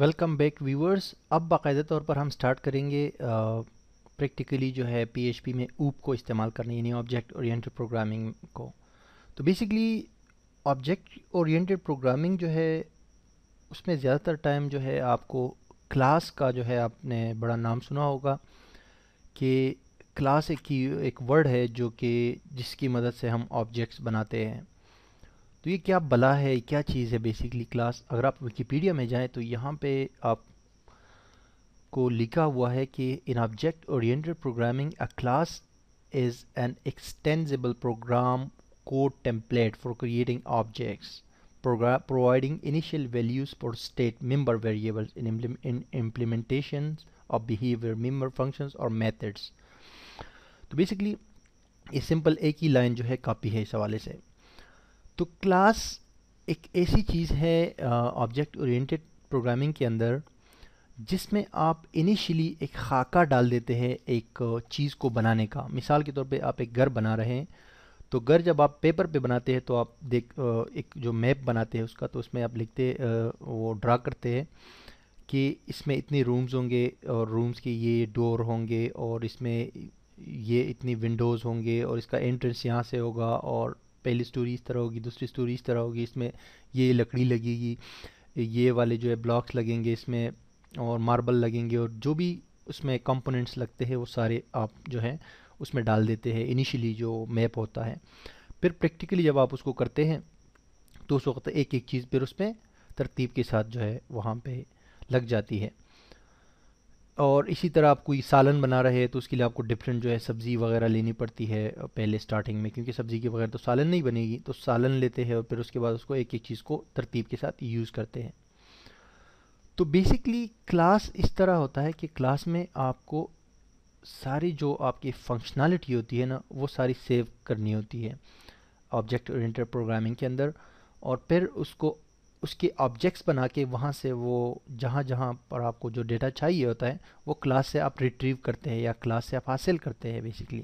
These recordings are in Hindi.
वेलकम बैक व्यूवर्स अब बाकायदा तौर पर हम स्टार्ट करेंगे प्रैक्टिकली जो है पीएचपी में ऊप को इस्तेमाल करने यानी ऑब्जेक्ट ओरिएंटेड प्रोग्रामिंग को तो बेसिकली ऑब्जेक्ट ओरिएंटेड प्रोग्रामिंग जो है उसमें ज़्यादातर टाइम जो है आपको क्लास का जो है आपने बड़ा नाम सुना होगा कि क्लास एक ही एक वर्ड है जो कि जिसकी मदद से हम ऑब्जेक्ट्स बनाते हैं तो ये क्या बला है क्या चीज़ है बेसिकली क्लास अगर आप विकीपीडिया में जाएं तो यहाँ पे आप को लिखा हुआ है कि in object oriented programming a class is an extensible program code template for creating objects program providing initial for for state variables in, in in implementations of behavior member functions or तो बेसिकली ये सिंपल एक ही लाइन जो है कॉपी है इस हवाले से तो क्लास एक ऐसी चीज़ है ऑब्जेक्ट ओरिएंटेड प्रोग्रामिंग के अंदर जिसमें आप इनिशियली एक खाका डाल देते हैं एक चीज़ को बनाने का मिसाल के तौर पे आप एक घर बना रहे हैं तो घर जब आप पेपर पे बनाते हैं तो आप देख एक जो मैप बनाते हैं उसका तो उसमें आप लिखते वो ड्रा करते हैं कि इसमें इतने रूम्स होंगे और रूम्स के ये डोर होंगे और इसमें ये इतनी विंडोज़ होंगे और इसका एंट्रेंस यहाँ से होगा और पहली स्टोरी इस तरह होगी दूसरी स्टोरी इस तरह होगी इसमें ये लकड़ी लगेगी ये वाले जो है ब्लॉक्स लगेंगे इसमें और मार्बल लगेंगे और जो भी उसमें कंपोनेंट्स लगते हैं वो सारे आप जो है उसमें डाल देते हैं इनिशियली जो मैप होता है फिर प्रैक्टिकली जब आप उसको करते हैं तो उस वक्त एक एक चीज़ फिर उसमें तरतीब के साथ जो है वहाँ पे लग जाती है और इसी तरह आप कोई सालन बना रहे हैं तो उसके लिए आपको डिफरेंट जो है सब्ज़ी वगैरह लेनी पड़ती है पहले स्टार्टिंग में क्योंकि सब्ज़ी के बगैर तो सालन नहीं बनेगी तो सालन लेते हैं और फिर उसके बाद उसको एक एक चीज़ को तरतीब के साथ यूज़ करते हैं तो बेसिकली क्लास इस तरह होता है कि क्लास में आपको सारी जो आपकी फंक्शनैलिटी होती है ना वो सारी सेव करनी होती है ऑब्जेक्ट ओरिएंटेड प्रोग्रामिंग के अंदर और फिर उसको उसके ऑब्जेक्ट्स बना के वहाँ से वो जहाँ जहाँ पर आपको जो डेटा चाहिए होता है वो क्लास से आप रिट्रीव करते हैं या क्लास से आप हासिल करते हैं बेसिकली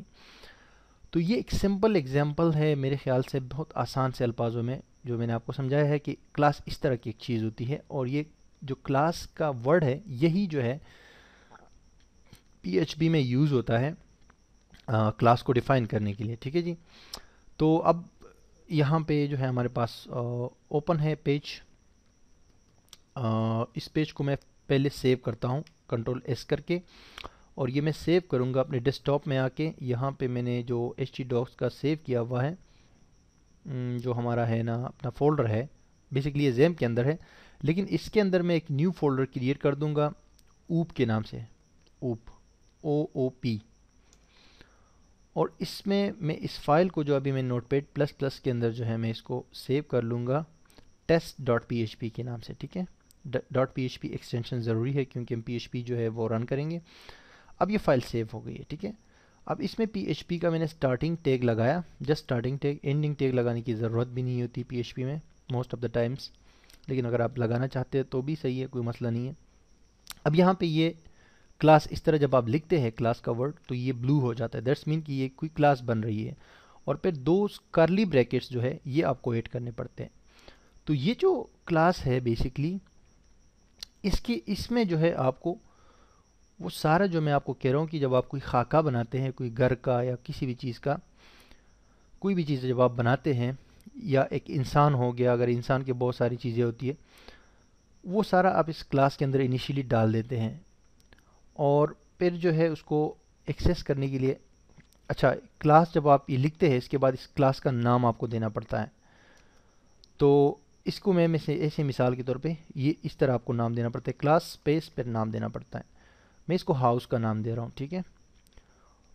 तो ये एक सिंपल एग्जांपल है मेरे ख्याल से बहुत आसान से अल्फाजों में जो मैंने आपको समझाया है कि क्लास इस तरह की एक चीज़ होती है और ये जो क्लास का वर्ड है यही जो है पी में यूज़ होता है आ, क्लास को डिफ़ाइन करने के लिए ठीक है जी तो अब यहाँ पे जो है हमारे पास ओपन है पेज इस पेज को मैं पहले सेव करता हूँ कंट्रोल एस करके और ये मैं सेव करूँगा अपने डेस्कटॉप में आके यहाँ पे मैंने जो एच टी डॉक्स का सेव किया हुआ है जो हमारा है ना अपना फोल्डर है बेसिकली ये जैम के अंदर है लेकिन इसके अंदर मैं एक न्यू फोल्डर क्रिएट कर दूँगा ऊप के नाम से ऊप ओ ओ पी और इसमें मैं इस फाइल को जो अभी मैं नोटपैड प्लस प्लस के अंदर जो है मैं इसको सेव कर लूँगा test dot P H P के नाम से ठीक है डॉट पी एक्सटेंशन ज़रूरी है क्योंकि हम पी जो है वो रन करेंगे अब ये फाइल सेव हो गई है ठीक है अब इसमें पी का मैंने स्टार्टिंग टैग लगाया just starting tag ending tag लगाने की ज़रूरत भी नहीं होती पी में मोस्ट ऑफ़ द टाइम्स लेकिन अगर आप लगाना चाहते हैं तो भी सही है कोई मसला नहीं है अब यहाँ पे ये क्लास इस तरह जब आप लिखते हैं क्लास का वर्ड तो ये ब्लू हो जाता है दैट्स मीन कि ये कोई क्लास बन रही है और फिर दो करली ब्रैकेट्स जो है ये आपको ऐड करने पड़ते हैं तो ये जो क्लास है बेसिकली इसकी इसमें जो है आपको वो सारा जो मैं आपको कह रहा हूँ कि जब आप कोई खाका बनाते हैं कोई घर का या किसी भी चीज़ का कोई भी चीज़ जब आप बनाते हैं या एक इंसान हो गया अगर इंसान के बहुत सारी चीज़ें होती है वो सारा आप इस क्लास के अंदर इनिशियली डाल देते हैं और फिर जो है उसको एक्सेस करने के लिए अच्छा क्लास जब आप ये लिखते हैं इसके बाद इस क्लास का नाम आपको देना पड़ता है तो इसको मैं ऐसे मिसाल के तौर पे ये इस तरह आपको नाम देना पड़ता है क्लास स्पेस पर नाम देना पड़ता है मैं इसको हाउस का नाम दे रहा हूँ ठीक है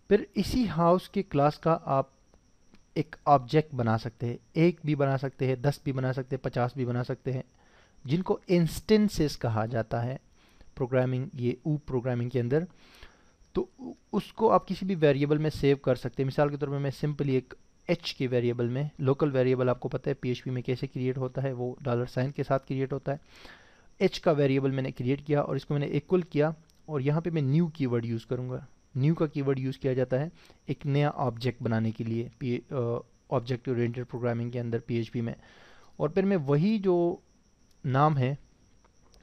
फिर इसी हाउस के क्लास का आप एक ऑब्जेक्ट बना सकते हैं एक भी बना सकते हैं दस भी बना सकते हैं पचास भी बना सकते हैं जिनको इंस्टेंसेस कहा जाता है प्रोग्रामिंग ये ऊप प्रोग्रामिंग के अंदर तो उसको आप किसी भी वेरिएबल में सेव कर सकते हैं मिसाल के तौर पर मैं सिंपली एक एच के वेरिएबल में लोकल वेरिएबल आपको पता है पीएचपी में कैसे क्रिएट होता है वो डॉलर साइन के साथ क्रिएट होता है एच का वेरिएबल मैंने क्रिएट किया और इसको मैंने इक्वल किया और यहाँ पे मैं न्यू कीवर्ड यूज़ करूँगा न्यू का कीवर्ड यूज़ किया जाता है एक नया ऑब्जेक्ट बनाने के लिए पी ऑब्जेक्ट ओरिएंटेड प्रोग्रामिंग के अंदर पी में और फिर मैं वही जो नाम है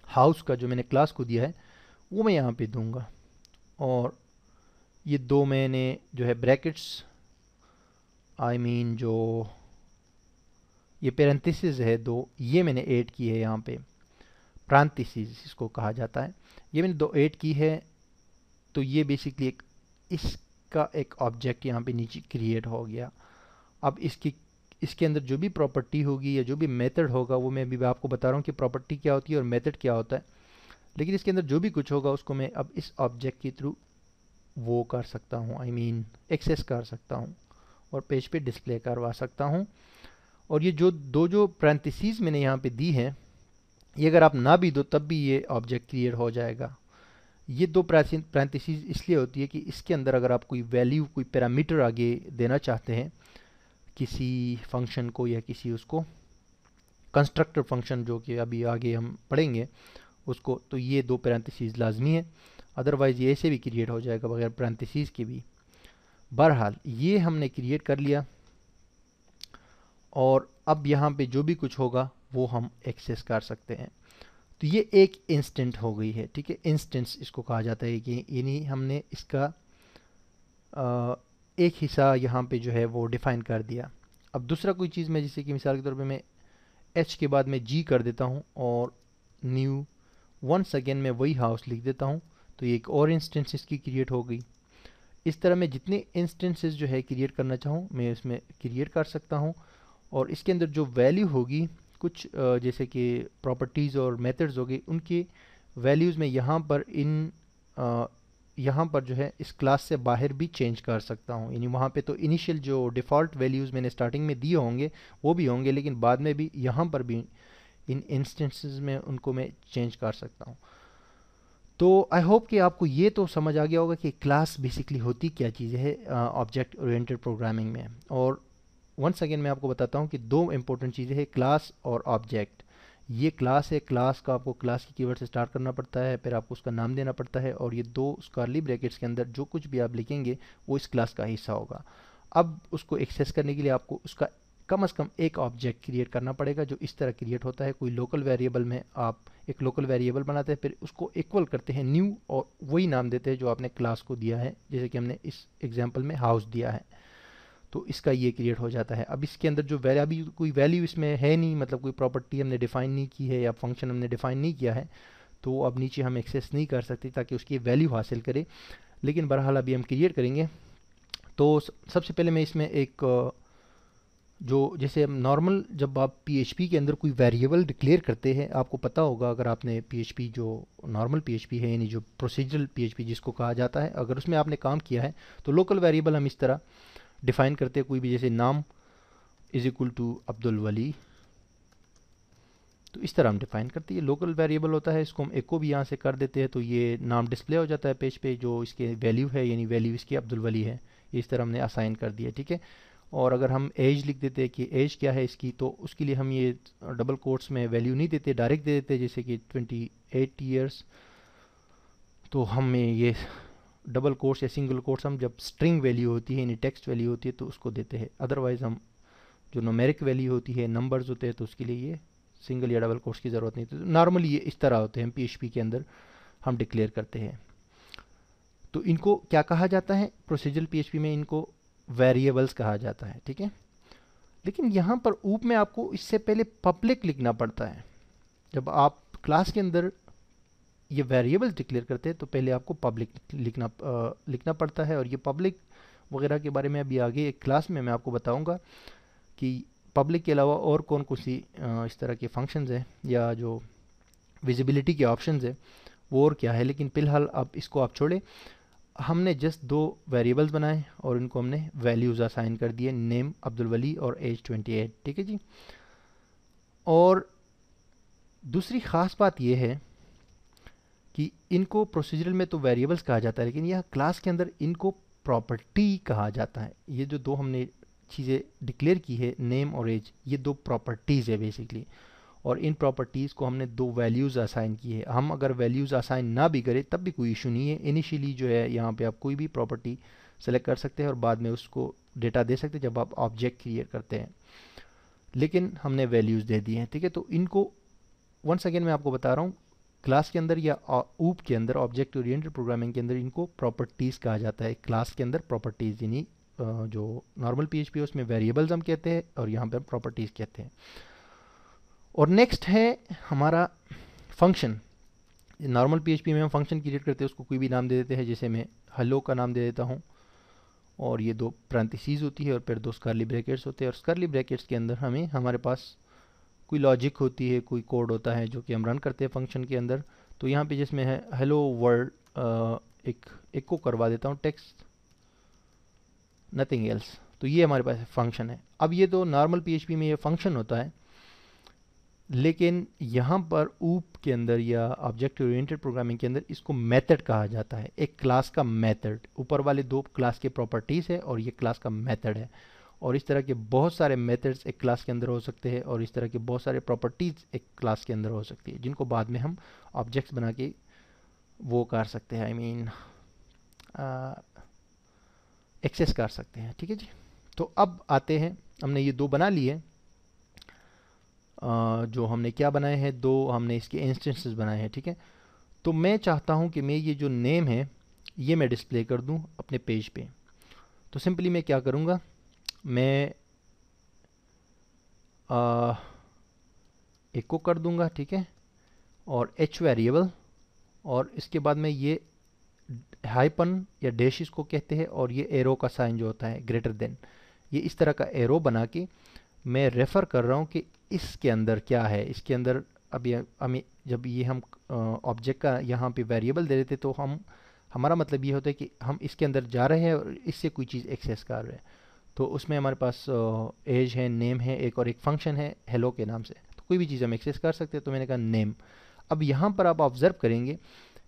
हाउस का जो मैंने क्लास को दिया है वो मैं यहाँ पर दूँगा और ये दो मैंने जो है brackets I I mean mean जो ये पेरेंथिसिस है दो ये मैंने ऐड की है यहाँ पे प्रांतिसिस इसको कहा जाता है ये मैंने दो ऐड की है तो ये बेसिकली एक इसका एक ऑब्जेक्ट यहाँ पे नीचे क्रिएट हो गया अब इसकी इसके अंदर जो भी प्रॉपर्टी होगी या जो भी मेथड होगा वो मैं अभी आपको बता रहा हूँ कि प्रॉपर्टी क्या होती है और मेथड क्या होता है लेकिन इसके अंदर जो भी कुछ होगा उसको मैं अब इस ऑब्जेक्ट के थ्रू वो कर सकता हूँ आई मीन एक्सेस कर सकता हूँ और पेज पे डिस्प्ले करवा सकता हूँ और ये जो दो जो प्रांतिसीज मैंने यहाँ पे दी हैं ये अगर आप ना भी दो तब भी ये ऑब्जेक्ट क्लियर हो जाएगा ये दो प्रांतिसीज इसलिए होती है कि इसके अंदर अगर आप कोई वैल्यू कोई पैरामीटर आगे देना चाहते हैं किसी फंक्शन को या किसी उसको कंस्ट्रक्टर फंक्शन जो कि अभी आगे हम पढ़ेंगे उसको तो ये दो प्रांतिसीज लाजमी है अदरवाइज़ ये ऐसे भी क्रिएट हो जाएगा बगैर प्रांतिसीज के भी बहरहाल ये हमने क्रिएट कर लिया और अब यहाँ पे जो भी कुछ होगा वो हम एक्सेस कर सकते हैं तो ये एक इंस्टेंट हो गई है ठीक है इंस्टेंस इसको कहा जाता है कि यानी हमने इसका आ, एक हिस्सा यहाँ पे जो है वो डिफ़ाइन कर दिया अब दूसरा कोई चीज़ मैं जैसे कि मिसाल के तौर पे मैं एच के बाद मैं जी कर देता हूँ और न्यू वंस अगेन मैं वही हाउस लिख देता हूँ तो ये एक और इंस्टेंस इसकी क्रिएट हो गई इस तरह मैं जितने इंस्टेंसेस जो है क्रिएट करना चाहूँ मैं इसमें क्रिएट कर सकता हूँ और इसके अंदर जो वैल्यू होगी कुछ जैसे कि प्रॉपर्टीज़ और मेथड्स होगी उनके वैल्यूज़ में यहाँ पर इन यहाँ पर जो है इस क्लास से बाहर भी चेंज कर सकता हूँ यानी वहाँ पे तो इनिशियल जो डिफ़ॉल्ट वैल्यूज़ मैंने स्टार्टिंग में दिए होंगे वो भी होंगे लेकिन बाद में भी यहाँ पर भी इन इंस्टेंसेस में उनको मैं चेंज कर सकता हूँ तो आई होप कि आपको ये तो समझ आ गया होगा कि क्लास बेसिकली होती क्या चीज़ें है ऑब्जेक्ट ओरिएंटेड प्रोग्रामिंग में और वंस अगेन मैं आपको बताता हूँ कि दो इंपॉर्टेंट चीज़ें हैं क्लास और ऑब्जेक्ट ये क्लास है क्लास का आपको क्लास की कीवर्ड से स्टार्ट करना पड़ता है फिर आपको उसका नाम देना पड़ता है और ये दो स्कॉर्ली ब्रैकेट्स के अंदर जो कुछ भी आप लिखेंगे वो इस क्लास का हिस्सा होगा अब उसको एक्सेस करने के लिए आपको उसका कम से कम एक ऑब्जेक्ट क्रिएट करना पड़ेगा जो इस तरह क्रिएट होता है कोई लोकल वेरिएबल में आप एक लोकल वेरिएबल बनाते हैं फिर उसको इक्वल करते हैं न्यू और वही नाम देते हैं जो आपने क्लास को दिया है जैसे कि हमने इस एग्जाम्पल में हाउस दिया है तो इसका ये क्रिएट हो जाता है अब इसके अंदर जो वैल्यू अभी कोई वैल्यू इसमें है नहीं मतलब कोई प्रॉपर्टी हमने डिफाइन नहीं की है या फंक्शन हमने डिफाइन नहीं किया है तो अब नीचे हम एक्सेस नहीं कर सकते ताकि उसकी वैल्यू हासिल करें लेकिन बहरहाल अभी हम क्रिएट करेंगे तो सबसे पहले मैं इसमें एक जो जैसे हम नॉर्मल जब आप पी के अंदर कोई वेरिएबल डिक्लेयर करते हैं आपको पता होगा अगर आपने पी जो नॉर्मल पी है यानी जो प्रोसीजरल पी जिसको कहा जाता है अगर उसमें आपने काम किया है तो लोकल वेरिएबल हम इस तरह डिफ़ाइन करते हैं कोई भी जैसे नाम is equal to Abdul Wali तो इस तरह हम डिफ़ाइन करते हैं लोकल वेरिएबल होता है इसको हम एको भी यहाँ से कर देते हैं तो ये नाम डिस्प्ले हो जाता है पेज पे जो इसके वैल्यू है यानी वैल्यू इसकी अब्दुल वली है इस तरह हमने असाइन कर दिया ठीक है और अगर हम एज लिख देते कि एज क्या है इसकी तो उसके लिए हम ये डबल कोर्ट्स में वैल्यू नहीं देते डायरेक्ट दे देते जैसे कि ट्वेंटी एट ईयर्स तो हमें ये डबल कोर्स या सिंगल कोर्स हम जब स्ट्रिंग वैल्यू होती है यानी टेक्स्ट वैल्यू होती है तो उसको देते हैं अदरवाइज़ हम जो नोमेरिक वैल्यू होती है नंबर्स होते हैं तो उसके लिए ये सिंगल या डबल कोर्स की ज़रूरत नहीं होती तो नॉर्मली ये इस तरह होते हैं पी के अंदर हम डिक्लेयर करते हैं तो इनको क्या कहा जाता है प्रोसीजर पी में इनको वेरिएबल्स कहा जाता है ठीक है लेकिन यहाँ पर ऊप में आपको इससे पहले पब्लिक लिखना पड़ता है जब आप क्लास के अंदर ये वेरिएबल्स डिक्लेयर करते हैं तो पहले आपको पब्लिक लिखना आ, लिखना पड़ता है और ये पब्लिक वगैरह के बारे में अभी आगे एक क्लास में मैं आपको बताऊँगा कि पब्लिक के अलावा और कौन कौन सी इस तरह के फंक्शंस हैं या जो विजिबिलिटी के ऑप्शंस हैं वो और क्या है लेकिन फ़िलहाल आप इसको आप छोड़ें हमने जस्ट दो वेरिएबल्स बनाए और इनको हमने वैल्यूज़ असाइन कर दिए नेम अब्दुल वली और एज 28 ठीक है जी और दूसरी ख़ास बात यह है कि इनको प्रोसीजरल में तो वेरिएबल्स कहा जाता है लेकिन यह क्लास के अंदर इनको प्रॉपर्टी कहा जाता है ये जो दो हमने चीज़ें डिक्लेयर की है नेम और एज ये दो प्रॉपर्टीज़ है बेसिकली और इन प्रॉपर्टीज़ को हमने दो वैल्यूज़ असाइन की है हम अगर वैल्यूज़ असाइन ना भी करें तब भी कोई इशू नहीं है इनिशियली जो है यहाँ पे आप कोई भी प्रॉपर्टी सेलेक्ट कर सकते हैं और बाद में उसको डेटा दे सकते हैं जब आप ऑब्जेक्ट क्रिएट करते हैं लेकिन हमने वैल्यूज़ दे दिए हैं ठीक है तो इनको वन सेकेंड मैं आपको बता रहा हूँ क्लास के अंदर या ऊप के अंदर ऑब्जेक्ट ओरिएंटेड प्रोग्रामिंग के अंदर इनको प्रॉपर्टीज़ कहा जाता है क्लास के अंदर प्रॉपर्टीज़ यानी जो नॉर्मल पी एच पी उसमें वेरिएबल्स हम कहते हैं और यहाँ पर प्रॉपर्टीज़ कहते हैं और नेक्स्ट है हमारा फंक्शन नॉर्मल पीएचपी में हम फंक्शन क्रिएट करते हैं उसको कोई भी नाम दे देते हैं जैसे मैं हलो का नाम दे देता हूँ और ये दो प्रांतिसीज होती है और फिर दो स्कर्ली ब्रैकेट्स होते हैं और स्कर्ली ब्रैकेट्स के अंदर हमें हमारे पास कोई लॉजिक होती है कोई कोड होता है जो कि हम रन करते हैं फंक्शन के अंदर तो यहाँ पे जिसमें है हेलो वर्ल्ड एक एक करवा देता हूँ टेक्स्ट नथिंग एल्स तो ये हमारे पास फंक्शन है अब ये तो नॉर्मल पीएचपी में ये फंक्शन होता है लेकिन यहाँ पर ऊप के अंदर या ऑब्जेक्ट ओरिएंटेड प्रोग्रामिंग के अंदर इसको मेथड कहा जाता है एक क्लास का मेथड ऊपर वाले दो क्लास के प्रॉपर्टीज़ है और ये क्लास का मेथड है और इस तरह के बहुत सारे मेथड्स एक क्लास के अंदर हो सकते हैं और इस तरह के बहुत सारे प्रॉपर्टीज़ एक क्लास के अंदर हो सकती है जिनको बाद में हम ऑब्जेक्ट्स बना के वो कर सकते हैं आई मीन एक्सेस कर सकते हैं ठीक है जी तो अब आते हैं हमने ये दो बना लिए जो हमने क्या बनाए हैं दो हमने इसके इंस्टेंसेस बनाए हैं ठीक है तो मैं चाहता हूँ कि मैं ये जो नेम है ये मैं डिस्प्ले कर दूँ अपने पेज पे तो सिंपली मैं क्या करूँगा मैं एक को कर दूँगा ठीक है और एच वेरिएबल और इसके बाद में ये हाइपन या डैश इसको कहते हैं और ये एरो का साइन जो होता है ग्रेटर देन ये इस तरह का एरो बना के मैं रेफ़र कर रहा हूँ कि इसके अंदर क्या है इसके अंदर अब ये हमें जब ये हम ऑब्जेक्ट का यहाँ पे वेरिएबल दे देते तो हम हमारा मतलब ये होता है कि हम इसके अंदर जा रहे हैं और इससे कोई चीज़ एक्सेस कर रहे हैं तो उसमें हमारे पास एज है नेम है एक और एक फंक्शन है हेलो के नाम से तो कोई भी चीज़ हम एक्सेस कर सकते हैं तो मैंने कहा नेम अब यहाँ पर आप ऑब्ज़र्व करेंगे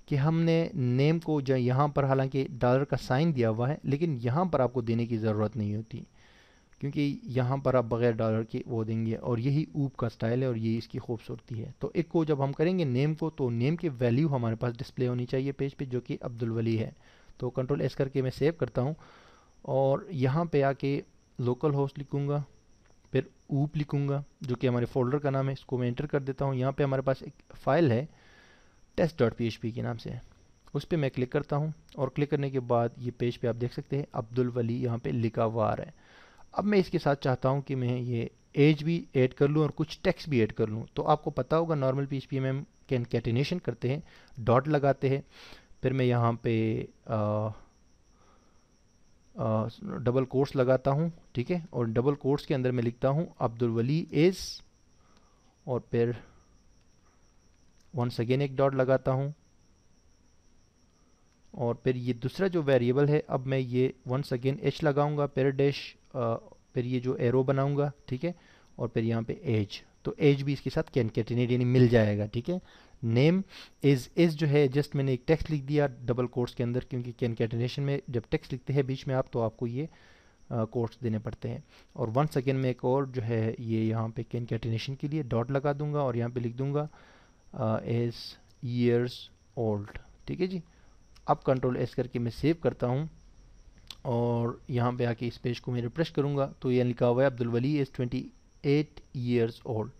कि हमने नेम को जो यहाँ पर हालांकि डॉलर का साइन दिया हुआ है लेकिन यहाँ पर आपको देने की ज़रूरत नहीं होती क्योंकि यहाँ पर आप बगैर डॉलर के वो देंगे और यही ऊप का स्टाइल है और ये इसकी खूबसूरती है तो एक को जब हम करेंगे नेम को तो नेम की वैल्यू हमारे पास डिस्प्ले होनी चाहिए पेज पे जो कि अब्दुलवली है तो कंट्रोल एस करके मैं सेव करता हूँ और यहाँ पे आके लोकल होस्ट लिखूँगा फिर ऊप लिखूँगा जो कि हमारे फोल्डर का नाम है इसको मैं इंटर कर देता हूँ यहाँ पर हमारे पास एक फ़ाइल है test dot P H P के नाम से उस पर मैं क्लिक करता हूँ और क्लिक करने के बाद ये पेज पे आप देख सकते हैं अब्दुल वली यहाँ पे लिखा हुआ आ रहा है अब मैं इसके साथ चाहता हूँ कि मैं ये एज भी ऐड कर लूँ और कुछ टेक्स भी ऐड कर लूँ तो आपको पता होगा नॉर्मल पी एच पी में कैन कैटिनेशन करते हैं डॉट लगाते हैं फिर मैं यहाँ पे आ, डबल कोर्स लगाता हूँ ठीक है और डबल कोर्स के अंदर मैं लिखता हूँ अब्दुल वली और फिर वंस अगेन एक डॉट लगाता हूँ और फिर ये दूसरा जो वेरिएबल है अब मैं ये वंस अगेन एच लगाऊंगा पेर डैश फिर ये जो एरो बनाऊंगा ठीक है और फिर यहाँ पे एज तो एज भी इसके साथ कैनकेटिनेट यानी मिल जाएगा ठीक है नेम इज इज जो है जस्ट मैंने एक टेक्स्ट लिख दिया डबल कोर्स के अंदर क्योंकि कैनकेटिनेशन में जब टेक्स्ट लिखते हैं बीच में आप तो आपको ये कोर्स देने पड़ते हैं और वन सेकेंड में एक और जो है ये यहाँ पे कैनकेटिनेशन के लिए डॉट लगा दूंगा और यहाँ पे लिख दूंगा एज ईयर्स ओल्ड ठीक है जी अब कंट्रोल एस करके मैं सेव करता हूँ और यहाँ पे आके इस पेज को मैं रिफ्रेश करूँगा तो ये लिखा हुआ है Abdul Wali is twenty eight years old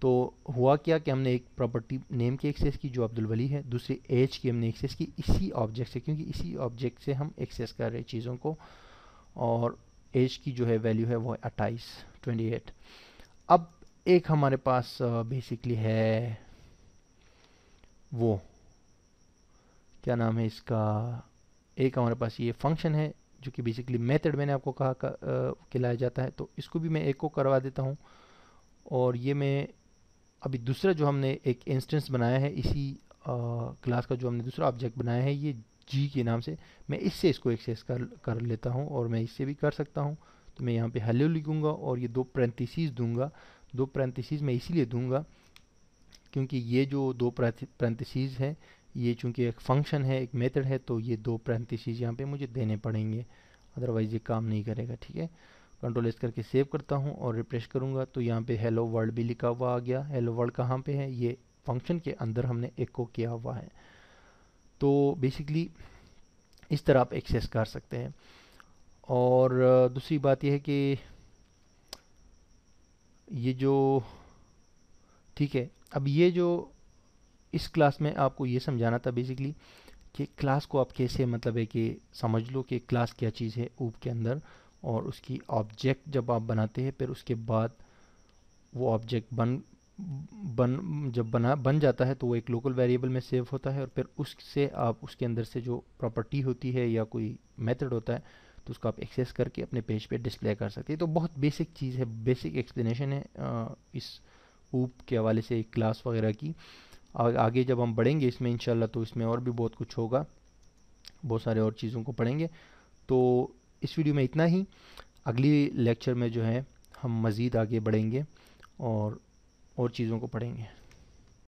तो हुआ क्या कि हमने एक प्रॉपर्टी नेम की एक्सेस की जो अब्दुल वली है दूसरी एज की हमने एक्सेस की इसी ऑब्जेक्ट से क्योंकि इसी ऑब्जेक्ट से हम एक्सेस कर रहे चीज़ों को और एज की जो है वैल्यू है वो अट्ठाईस ट्वेंटी एट अब एक हमारे पास बेसिकली है वो क्या नाम है इसका एक हमारे पास ये फंक्शन है जो कि बेसिकली मेथड मैंने आपको कहा कि लाया जाता है तो इसको भी मैं एक को करवा देता हूँ और ये मैं अभी दूसरा जो हमने एक इंस्टेंस बनाया है इसी क्लास का जो हमने दूसरा ऑब्जेक्ट बनाया है ये जी के नाम से मैं इससे इसको एक्सेस कर कर लेता हूँ और मैं इससे भी कर सकता हूँ तो मैं यहाँ पे हेलो लिखूँगा और ये दो प्रेंतिसीज दूंगा दो प्रेंतिसीज मैं इसीलिए दूंगा क्योंकि ये जो दो प्रेंतिसीज हैं ये चूंकि एक फंक्शन है एक मेथड है तो ये दो पैंतीसीज यहाँ पे मुझे देने पड़ेंगे अदरवाइज़ ये काम नहीं करेगा ठीक है कंट्रोल एस करके सेव करता हूँ और रिप्रेश करूँगा तो यहाँ पे हेलो वर्ल्ड भी लिखा हुआ आ गया हेलो वर्ल्ड कहाँ पे है ये फंक्शन के अंदर हमने को किया हुआ है तो बेसिकली इस तरह आप एक्सेस कर सकते हैं और दूसरी बात यह है कि ये जो ठीक है अब ये जो इस क्लास में आपको ये समझाना था बेसिकली कि क्लास को आप कैसे मतलब है कि समझ लो कि क्लास क्या चीज़ है ऊप के अंदर और उसकी ऑब्जेक्ट जब आप बनाते हैं फिर उसके बाद वो ऑब्जेक्ट बन बन जब बना बन जाता है तो वो एक लोकल वेरिएबल में सेव होता है और फिर उससे आप उसके अंदर से जो प्रॉपर्टी होती है या कोई मेथड होता है तो उसको आप एक्सेस करके अपने पेज पे डिस्प्ले कर सकते हैं तो बहुत बेसिक चीज़ है बेसिक एक्सप्लेनेशन है आ, इस ऊप के हवाले से क्लास वगैरह की और आगे जब हम बढ़ेंगे इसमें इन तो इसमें और भी बहुत कुछ होगा बहुत सारे और चीज़ों को पढ़ेंगे तो इस वीडियो में इतना ही अगली लेक्चर में जो है हम मज़ीद आगे बढ़ेंगे और और चीज़ों को पढ़ेंगे